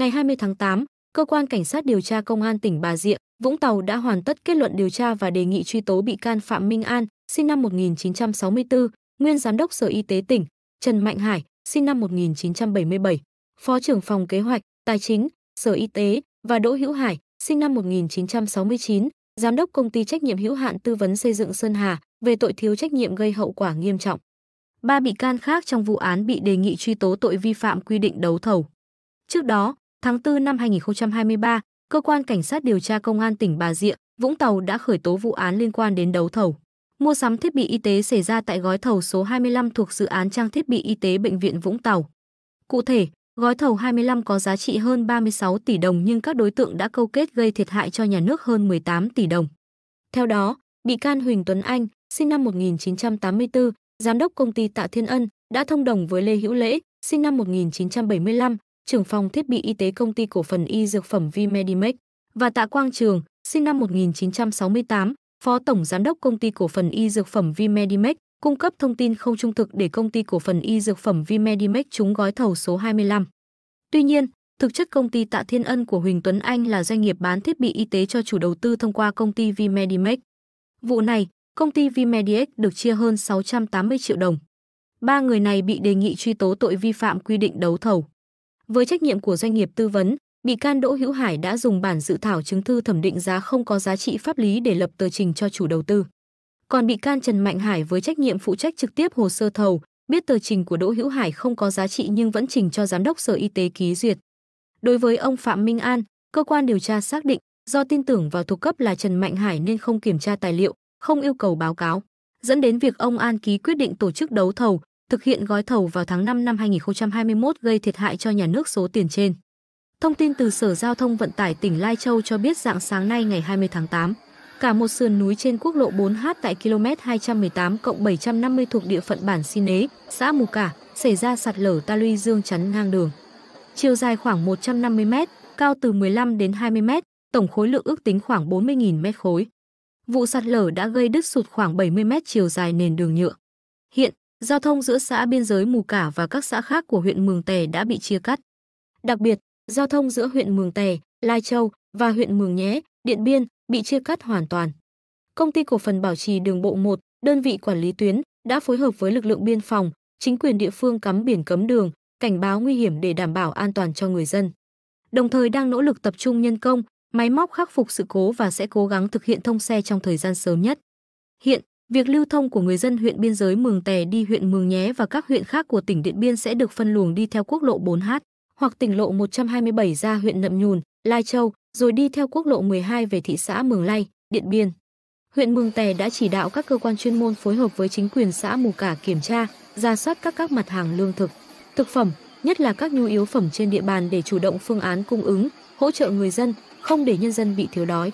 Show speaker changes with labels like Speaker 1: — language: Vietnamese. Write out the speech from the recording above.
Speaker 1: Ngày 20 tháng 8, cơ quan cảnh sát điều tra công an tỉnh Bà Rịa, Vũng Tàu đã hoàn tất kết luận điều tra và đề nghị truy tố bị can Phạm Minh An, sinh năm 1964, nguyên giám đốc Sở Y tế tỉnh, Trần Mạnh Hải, sinh năm 1977, phó trưởng phòng kế hoạch, tài chính, Sở Y tế và Đỗ Hữu Hải, sinh năm 1969, giám đốc công ty trách nhiệm hữu hạn tư vấn xây dựng Sơn Hà về tội thiếu trách nhiệm gây hậu quả nghiêm trọng. Ba bị can khác trong vụ án bị đề nghị truy tố tội vi phạm quy định đấu thầu. Trước đó, Tháng 4 năm 2023, cơ quan cảnh sát điều tra công an tỉnh Bà Rịa, Vũng Tàu đã khởi tố vụ án liên quan đến đấu thầu mua sắm thiết bị y tế xảy ra tại gói thầu số 25 thuộc dự án trang thiết bị y tế bệnh viện Vũng Tàu. Cụ thể, gói thầu 25 có giá trị hơn 36 tỷ đồng nhưng các đối tượng đã câu kết gây thiệt hại cho nhà nước hơn 18 tỷ đồng. Theo đó, bị can Huỳnh Tuấn Anh, sinh năm 1984, giám đốc công ty Tạ Thiên Ân, đã thông đồng với Lê Hữu Lễ, sinh năm 1975, trưởng phòng thiết bị y tế công ty cổ phần y dược phẩm Vimedimax và Tạ Quang Trường, sinh năm 1968, phó tổng giám đốc công ty cổ phần y dược phẩm Vimedimax, cung cấp thông tin không trung thực để công ty cổ phần y dược phẩm Vimedimax trúng gói thầu số 25. Tuy nhiên, thực chất công ty Tạ Thiên Ân của Huỳnh Tuấn Anh là doanh nghiệp bán thiết bị y tế cho chủ đầu tư thông qua công ty Vimedimax. Vụ này, công ty Vimedimax được chia hơn 680 triệu đồng. Ba người này bị đề nghị truy tố tội vi phạm quy định đấu thầu. Với trách nhiệm của doanh nghiệp tư vấn, bị can Đỗ Hữu Hải đã dùng bản dự thảo chứng thư thẩm định giá không có giá trị pháp lý để lập tờ trình cho chủ đầu tư. Còn bị can Trần Mạnh Hải với trách nhiệm phụ trách trực tiếp hồ sơ thầu, biết tờ trình của Đỗ Hữu Hải không có giá trị nhưng vẫn trình cho giám đốc Sở Y tế ký duyệt. Đối với ông Phạm Minh An, cơ quan điều tra xác định do tin tưởng vào thuộc cấp là Trần Mạnh Hải nên không kiểm tra tài liệu, không yêu cầu báo cáo, dẫn đến việc ông An ký quyết định tổ chức đấu thầu, thực hiện gói thầu vào tháng 5 năm 2021 gây thiệt hại cho nhà nước số tiền trên. Thông tin từ Sở Giao thông Vận tải tỉnh Lai Châu cho biết dạng sáng nay ngày 20 tháng 8, cả một sườn núi trên quốc lộ 4H tại km 218 750 thuộc địa phận bản Xin Ế, xã Mù Cả, xảy ra sạt lở ta luy dương chắn ngang đường. Chiều dài khoảng 150 m, cao từ 15 đến 20 m, tổng khối lượng ước tính khoảng 40.000 mét khối. Vụ sạt lở đã gây đứt sụt khoảng 70 m chiều dài nền đường nhựa. Hiện, Giao thông giữa xã biên giới Mù Cả và các xã khác của huyện Mường Tè đã bị chia cắt. Đặc biệt, giao thông giữa huyện Mường Tè, Lai Châu và huyện Mường Nhé, Điện Biên bị chia cắt hoàn toàn. Công ty cổ phần bảo trì đường bộ 1, đơn vị quản lý tuyến, đã phối hợp với lực lượng biên phòng, chính quyền địa phương cắm biển cấm đường, cảnh báo nguy hiểm để đảm bảo an toàn cho người dân. Đồng thời đang nỗ lực tập trung nhân công, máy móc khắc phục sự cố và sẽ cố gắng thực hiện thông xe trong thời gian sớm nhất. Hiện, Việc lưu thông của người dân huyện biên giới Mường Tè đi huyện Mường Nhé và các huyện khác của tỉnh Điện Biên sẽ được phân luồng đi theo quốc lộ 4H hoặc tỉnh lộ 127 ra huyện Nậm Nhùn, Lai Châu, rồi đi theo quốc lộ 12 về thị xã Mường Lai, Điện Biên. Huyện Mường Tè đã chỉ đạo các cơ quan chuyên môn phối hợp với chính quyền xã Mù Cả kiểm tra, ra soát các các mặt hàng lương thực, thực phẩm, nhất là các nhu yếu phẩm trên địa bàn để chủ động phương án cung ứng, hỗ trợ người dân, không để nhân dân bị thiếu đói.